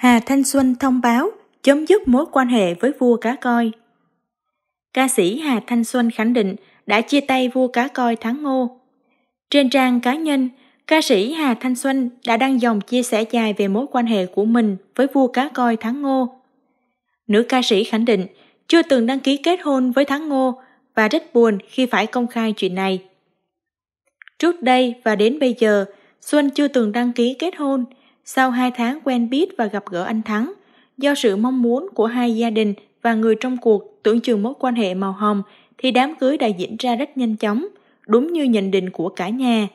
Hà Thanh Xuân thông báo chấm dứt mối quan hệ với vua cá coi. Ca sĩ Hà Thanh Xuân khẳng định đã chia tay vua cá coi Thắng Ngô. Trên trang cá nhân, ca sĩ Hà Thanh Xuân đã đăng dòng chia sẻ dài về mối quan hệ của mình với vua cá coi Thắng Ngô. Nữ ca sĩ khẳng định chưa từng đăng ký kết hôn với Thắng Ngô và rất buồn khi phải công khai chuyện này. Trước đây và đến bây giờ, Xuân chưa từng đăng ký kết hôn – sau hai tháng quen biết và gặp gỡ anh Thắng, do sự mong muốn của hai gia đình và người trong cuộc tưởng chừng mối quan hệ màu hồng thì đám cưới đã diễn ra rất nhanh chóng, đúng như nhận định của cả nhà.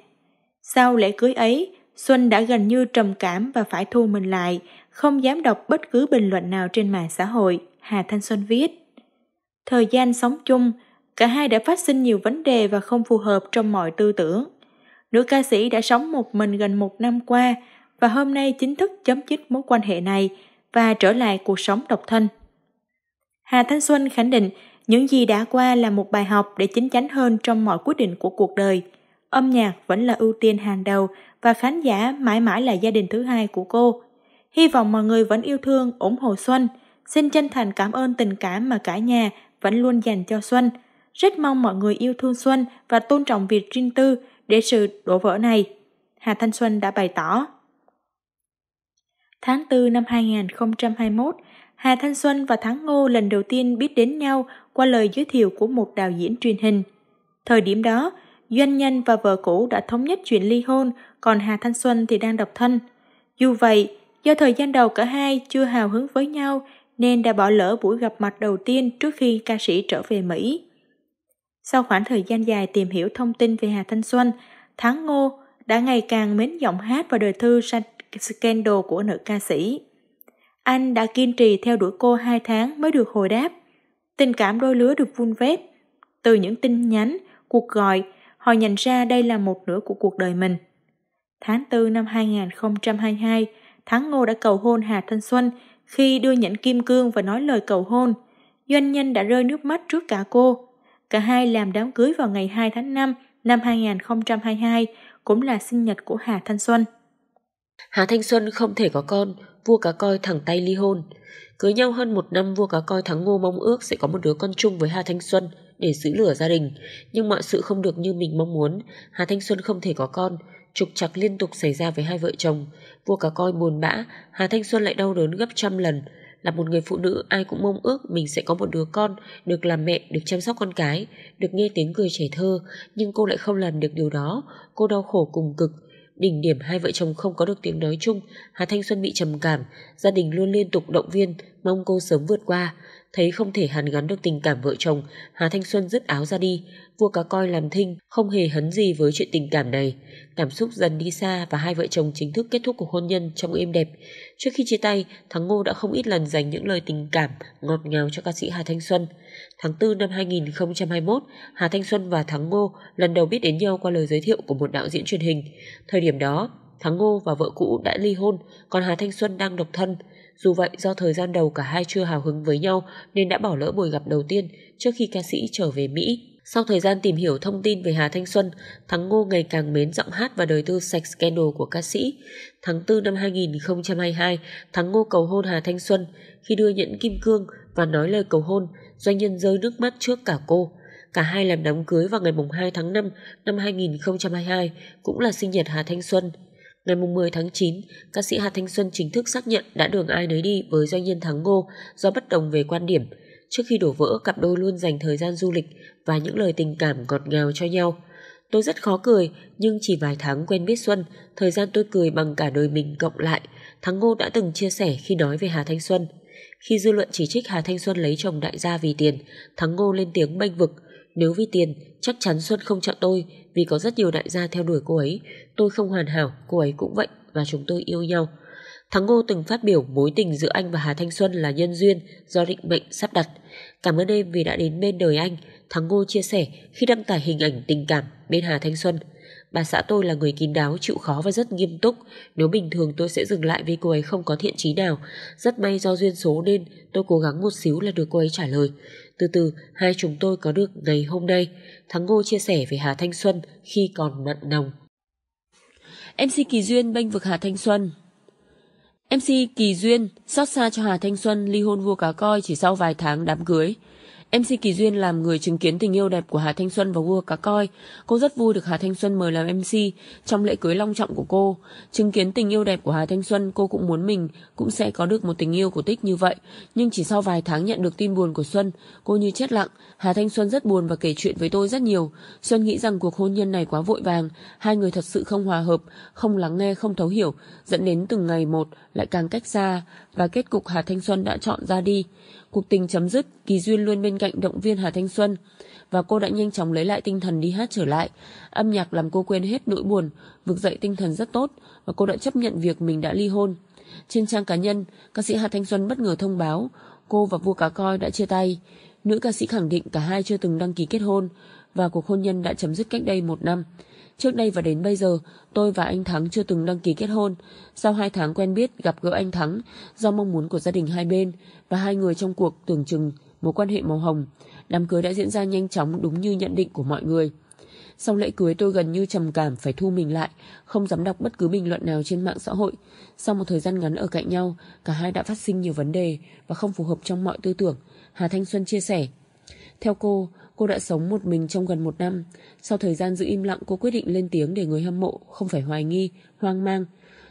Sau lễ cưới ấy, Xuân đã gần như trầm cảm và phải thu mình lại, không dám đọc bất cứ bình luận nào trên mạng xã hội, Hà Thanh Xuân viết. Thời gian sống chung, cả hai đã phát sinh nhiều vấn đề và không phù hợp trong mọi tư tưởng. Nữ ca sĩ đã sống một mình gần một năm qua và hôm nay chính thức chấm dứt mối quan hệ này và trở lại cuộc sống độc thân. Hà Thanh Xuân khẳng định những gì đã qua là một bài học để chính chắn hơn trong mọi quyết định của cuộc đời. Âm nhạc vẫn là ưu tiên hàng đầu và khán giả mãi mãi là gia đình thứ hai của cô. Hy vọng mọi người vẫn yêu thương, ủng hộ Xuân. Xin chân thành cảm ơn tình cảm mà cả nhà vẫn luôn dành cho Xuân. Rất mong mọi người yêu thương Xuân và tôn trọng việc riêng tư để sự đổ vỡ này. Hà Thanh Xuân đã bày tỏ. Tháng 4 năm 2021, Hà Thanh Xuân và Thắng Ngô lần đầu tiên biết đến nhau qua lời giới thiệu của một đạo diễn truyền hình. Thời điểm đó, doanh nhân và vợ cũ đã thống nhất chuyện ly hôn, còn Hà Thanh Xuân thì đang độc thân. Dù vậy, do thời gian đầu cả hai chưa hào hứng với nhau nên đã bỏ lỡ buổi gặp mặt đầu tiên trước khi ca sĩ trở về Mỹ. Sau khoảng thời gian dài tìm hiểu thông tin về Hà Thanh Xuân, Thắng Ngô đã ngày càng mến giọng hát và đời thư sanh scandal của nữ ca sĩ. Anh đã kiên trì theo đuổi cô 2 tháng mới được hồi đáp. Tình cảm đôi lứa được vun vét. Từ những tin nhắn, cuộc gọi, họ nhận ra đây là một nửa của cuộc đời mình. Tháng 4 năm 2022, Thắng Ngô đã cầu hôn Hà Thanh Xuân khi đưa nhẫn kim cương và nói lời cầu hôn. Doanh nhân đã rơi nước mắt trước cả cô. Cả hai làm đám cưới vào ngày 2 tháng 5 năm 2022, cũng là sinh nhật của Hà Thanh Xuân. Hà Thanh Xuân không thể có con, vua cá coi thẳng tay ly hôn. Cưới nhau hơn một năm vua cá coi thắng ngô mong ước sẽ có một đứa con chung với Hà Thanh Xuân để giữ lửa gia đình. Nhưng mọi sự không được như mình mong muốn, Hà Thanh Xuân không thể có con, trục trặc liên tục xảy ra với hai vợ chồng. Vua cá coi buồn bã, Hà Thanh Xuân lại đau đớn gấp trăm lần. Là một người phụ nữ ai cũng mong ước mình sẽ có một đứa con, được làm mẹ, được chăm sóc con cái, được nghe tiếng cười trẻ thơ, nhưng cô lại không làm được điều đó. Cô đau khổ cùng cực, Đỉnh điểm hai vợ chồng không có được tiếng nói chung, Hà Thanh Xuân bị trầm cảm, gia đình luôn liên tục động viên, mong cô sớm vượt qua. Thấy không thể hàn gắn được tình cảm vợ chồng, Hà Thanh Xuân dứt áo ra đi, vua cá coi làm thinh, không hề hấn gì với chuyện tình cảm này. Cảm xúc dần đi xa và hai vợ chồng chính thức kết thúc cuộc hôn nhân trong êm đẹp. Trước khi chia tay, Thắng Ngô đã không ít lần dành những lời tình cảm ngọt ngào cho ca sĩ Hà Thanh Xuân. Tháng 4 năm 2021, Hà Thanh Xuân và Thắng Ngô lần đầu biết đến nhau qua lời giới thiệu của một đạo diễn truyền hình. Thời điểm đó, Thắng Ngô và vợ cũ đã ly hôn, còn Hà Thanh Xuân đang độc thân. Dù vậy do thời gian đầu cả hai chưa hào hứng với nhau nên đã bỏ lỡ buổi gặp đầu tiên trước khi ca sĩ trở về Mỹ. Sau thời gian tìm hiểu thông tin về Hà Thanh Xuân, Thắng Ngô ngày càng mến giọng hát và đời tư sạch scandal của ca sĩ. Tháng 4 năm 2022, Thắng Ngô cầu hôn Hà Thanh Xuân khi đưa nhẫn kim cương và nói lời cầu hôn, doanh nhân rơi nước mắt trước cả cô. Cả hai làm đám cưới vào ngày 2 tháng 5 năm 2022, cũng là sinh nhật Hà Thanh Xuân. Ngày 10 tháng 9, ca sĩ Hà Thanh Xuân chính thức xác nhận đã đường ai nấy đi với doanh nhân Thắng Ngô do bất đồng về quan điểm. Trước khi đổ vỡ, cặp đôi luôn dành thời gian du lịch và những lời tình cảm ngọt ngào cho nhau. Tôi rất khó cười, nhưng chỉ vài tháng quen biết Xuân, thời gian tôi cười bằng cả đời mình cộng lại, Thắng Ngô đã từng chia sẻ khi nói về Hà Thanh Xuân. Khi dư luận chỉ trích Hà Thanh Xuân lấy chồng đại gia vì tiền, Thắng Ngô lên tiếng bênh vực – nếu vì tiền, chắc chắn Xuân không chọn tôi vì có rất nhiều đại gia theo đuổi cô ấy. Tôi không hoàn hảo, cô ấy cũng vậy và chúng tôi yêu nhau. Thắng Ngô từng phát biểu mối tình giữa anh và Hà Thanh Xuân là nhân duyên do định mệnh sắp đặt. Cảm ơn em vì đã đến bên đời anh, Thắng Ngô chia sẻ khi đăng tải hình ảnh tình cảm bên Hà Thanh Xuân. Bà xã tôi là người kín đáo, chịu khó và rất nghiêm túc. Nếu bình thường tôi sẽ dừng lại vì cô ấy không có thiện trí nào. Rất may do duyên số nên tôi cố gắng một xíu là được cô ấy trả lời. Từ từ, hai chúng tôi có được ngày hôm nay. Thắng Ngô chia sẻ về Hà Thanh Xuân khi còn mặn nồng. MC Kỳ Duyên bênh vực Hà Thanh Xuân MC Kỳ Duyên xót xa cho Hà Thanh Xuân ly hôn vua cá coi chỉ sau vài tháng đám cưới. MC Kỳ Duyên làm người chứng kiến tình yêu đẹp của Hà Thanh Xuân và vua cá coi. Cô rất vui được Hà Thanh Xuân mời làm MC trong lễ cưới long trọng của cô. Chứng kiến tình yêu đẹp của Hà Thanh Xuân, cô cũng muốn mình cũng sẽ có được một tình yêu cổ tích như vậy. Nhưng chỉ sau vài tháng nhận được tin buồn của Xuân, cô như chết lặng. Hà Thanh Xuân rất buồn và kể chuyện với tôi rất nhiều. Xuân nghĩ rằng cuộc hôn nhân này quá vội vàng, hai người thật sự không hòa hợp, không lắng nghe, không thấu hiểu, dẫn đến từng ngày một lại càng cách xa và kết cục Hà Thanh Xuân đã chọn ra đi. Cuộc tình chấm dứt, Kỳ Duyên luôn bên bên cạnh động viên Hà Thanh Xuân và cô đã nhanh chóng lấy lại tinh thần đi hát trở lại. Âm nhạc làm cô quên hết nỗi buồn, vực dậy tinh thần rất tốt và cô đã chấp nhận việc mình đã ly hôn. Trên trang cá nhân, ca sĩ Hà Thanh Xuân bất ngờ thông báo cô và vua cá coi đã chia tay. Nữ ca sĩ khẳng định cả hai chưa từng đăng ký kết hôn và cuộc hôn nhân đã chấm dứt cách đây một năm. Trước đây và đến bây giờ, tôi và anh Thắng chưa từng đăng ký kết hôn. Sau hai tháng quen biết, gặp gỡ anh Thắng do mong muốn của gia đình hai bên và hai người trong cuộc tưởng chừng mối quan hệ màu hồng. Đám cưới đã diễn ra nhanh chóng đúng như nhận định của mọi người. Sau lễ cưới tôi gần như trầm cảm phải thu mình lại, không dám đọc bất cứ bình luận nào trên mạng xã hội. Sau một thời gian ngắn ở cạnh nhau, cả hai đã phát sinh nhiều vấn đề và không phù hợp trong mọi tư tưởng, Hà Thanh Xuân chia sẻ. Theo cô, cô đã sống một mình trong gần một năm. Sau thời gian giữ im lặng, cô quyết định lên tiếng để người hâm mộ không phải hoài nghi, hoang mang,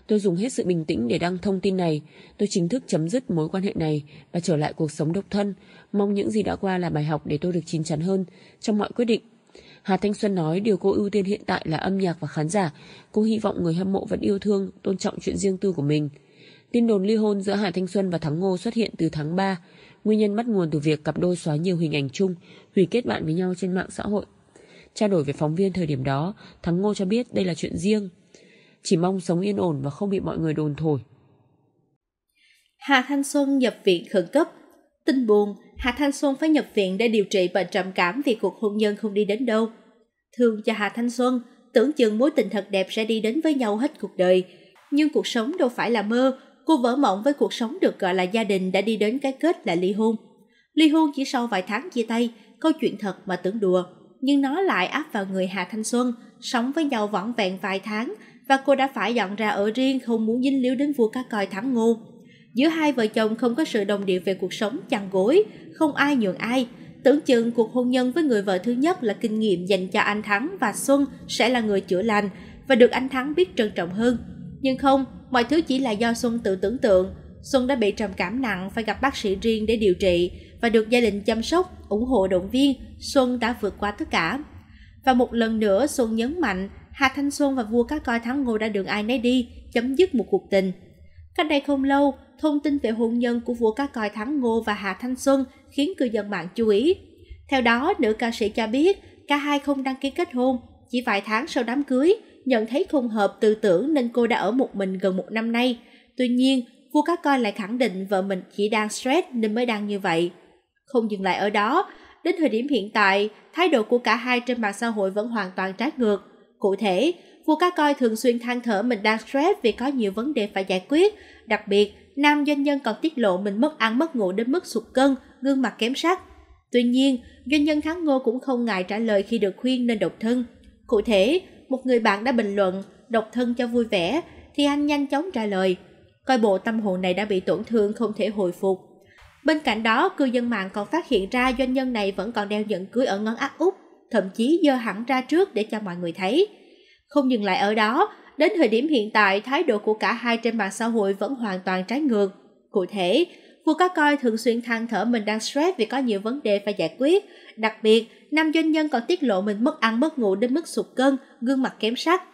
Tôi dùng hết sự bình tĩnh để đăng thông tin này. Tôi chính thức chấm dứt mối quan hệ này và trở lại cuộc sống độc thân. Mong những gì đã qua là bài học để tôi được chín chắn hơn trong mọi quyết định. Hà Thanh Xuân nói điều cô ưu tiên hiện tại là âm nhạc và khán giả. Cô hy vọng người hâm mộ vẫn yêu thương, tôn trọng chuyện riêng tư của mình. Tin đồn ly hôn giữa Hà Thanh Xuân và Thắng Ngô xuất hiện từ tháng 3. Nguyên nhân bắt nguồn từ việc cặp đôi xóa nhiều hình ảnh chung, hủy kết bạn với nhau trên mạng xã hội. Trao đổi với phóng viên thời điểm đó, Thắng Ngô cho biết đây là chuyện riêng, chỉ mong sống yên ổn và không bị mọi người đồn thổi. Hà Thanh Xuân nhập viện khẩn cấp. Tin buồn, Hà Thanh Xuân phải nhập viện để điều trị bệnh trầm cảm vì cuộc hôn nhân không đi đến đâu. Thương cho Hà Thanh Xuân, tưởng chừng mối tình thật đẹp sẽ đi đến với nhau hết cuộc đời. Nhưng cuộc sống đâu phải là mơ, cô vỡ mộng với cuộc sống được gọi là gia đình đã đi đến cái kết là ly hôn. Ly hôn chỉ sau vài tháng chia tay, câu chuyện thật mà tưởng đùa, nhưng nó lại áp vào người Hà Thanh Xuân, sống với nhau vỏn vẹn vài tháng và cô đã phải dọn ra ở riêng không muốn dính líu đến vua cá coi thắng ngô. Giữa hai vợ chồng không có sự đồng điệu về cuộc sống chăn gối, không ai nhường ai. Tưởng chừng cuộc hôn nhân với người vợ thứ nhất là kinh nghiệm dành cho anh Thắng và Xuân sẽ là người chữa lành và được anh Thắng biết trân trọng hơn. Nhưng không, mọi thứ chỉ là do Xuân tự tưởng tượng. Xuân đã bị trầm cảm nặng phải gặp bác sĩ riêng để điều trị và được gia đình chăm sóc, ủng hộ động viên. Xuân đã vượt qua tất cả. Và một lần nữa Xuân nhấn mạnh Hà Thanh Xuân và vua cá coi thắng Ngô đã đường ai nấy đi, chấm dứt một cuộc tình. Cách đây không lâu, thông tin về hôn nhân của vua cá coi Thắng Ngô và Hà Thanh Xuân khiến cư dân mạng chú ý. Theo đó, nữ ca sĩ cho biết cả hai không đăng ký kết hôn, chỉ vài tháng sau đám cưới, nhận thấy không hợp tư tưởng nên cô đã ở một mình gần một năm nay. Tuy nhiên, vua cá coi lại khẳng định vợ mình chỉ đang stress nên mới đang như vậy. Không dừng lại ở đó, đến thời điểm hiện tại, thái độ của cả hai trên mạng xã hội vẫn hoàn toàn trái ngược. Cụ thể, vua cá coi thường xuyên than thở mình đang stress vì có nhiều vấn đề phải giải quyết. Đặc biệt, nam doanh nhân còn tiết lộ mình mất ăn mất ngủ đến mức sụt cân, gương mặt kém sắc. Tuy nhiên, doanh nhân Thắng Ngô cũng không ngại trả lời khi được khuyên nên độc thân. Cụ thể, một người bạn đã bình luận độc thân cho vui vẻ, thì anh nhanh chóng trả lời, coi bộ tâm hồn này đã bị tổn thương không thể hồi phục. Bên cạnh đó, cư dân mạng còn phát hiện ra doanh nhân này vẫn còn đeo nhẫn cưới ở ngón áp út, thậm chí dơ hẳn ra trước để cho mọi người thấy. Không dừng lại ở đó, đến thời điểm hiện tại thái độ của cả hai trên mạng xã hội vẫn hoàn toàn trái ngược. Cụ thể, vua cá coi thường xuyên than thở mình đang stress vì có nhiều vấn đề phải giải quyết. Đặc biệt, nam doanh nhân còn tiết lộ mình mất ăn mất ngủ đến mức sụt cân, gương mặt kém sắc,